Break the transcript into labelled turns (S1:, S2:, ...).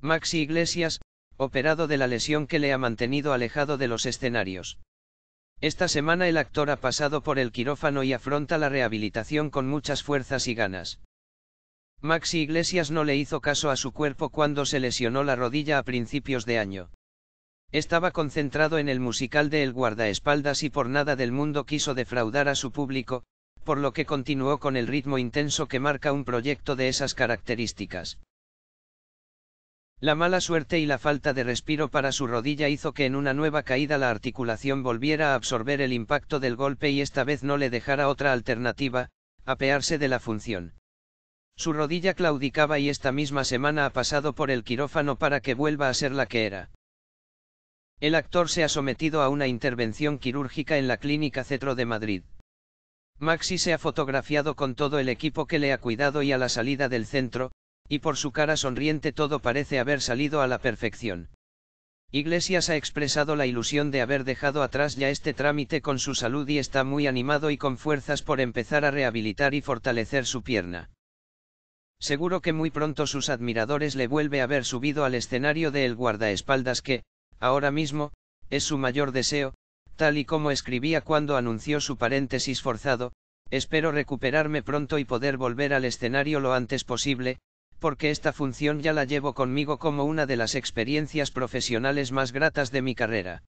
S1: Maxi Iglesias, operado de la lesión que le ha mantenido alejado de los escenarios. Esta semana el actor ha pasado por el quirófano y afronta la rehabilitación con muchas fuerzas y ganas. Maxi Iglesias no le hizo caso a su cuerpo cuando se lesionó la rodilla a principios de año. Estaba concentrado en el musical de El guardaespaldas y por nada del mundo quiso defraudar a su público, por lo que continuó con el ritmo intenso que marca un proyecto de esas características. La mala suerte y la falta de respiro para su rodilla hizo que en una nueva caída la articulación volviera a absorber el impacto del golpe y esta vez no le dejara otra alternativa, apearse de la función. Su rodilla claudicaba y esta misma semana ha pasado por el quirófano para que vuelva a ser la que era. El actor se ha sometido a una intervención quirúrgica en la Clínica Cetro de Madrid. Maxi se ha fotografiado con todo el equipo que le ha cuidado y a la salida del centro, y por su cara sonriente todo parece haber salido a la perfección. Iglesias ha expresado la ilusión de haber dejado atrás ya este trámite con su salud y está muy animado y con fuerzas por empezar a rehabilitar y fortalecer su pierna. Seguro que muy pronto sus admiradores le vuelve a ver subido al escenario de El guardaespaldas que, ahora mismo, es su mayor deseo, tal y como escribía cuando anunció su paréntesis forzado, espero recuperarme pronto y poder volver al escenario lo antes posible, porque esta función ya la llevo conmigo como una de las experiencias profesionales más gratas de mi carrera.